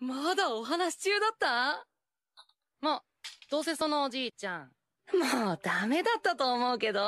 まだお話中だったまう、どうせそのおじいちゃん。もうダメだったと思うけど。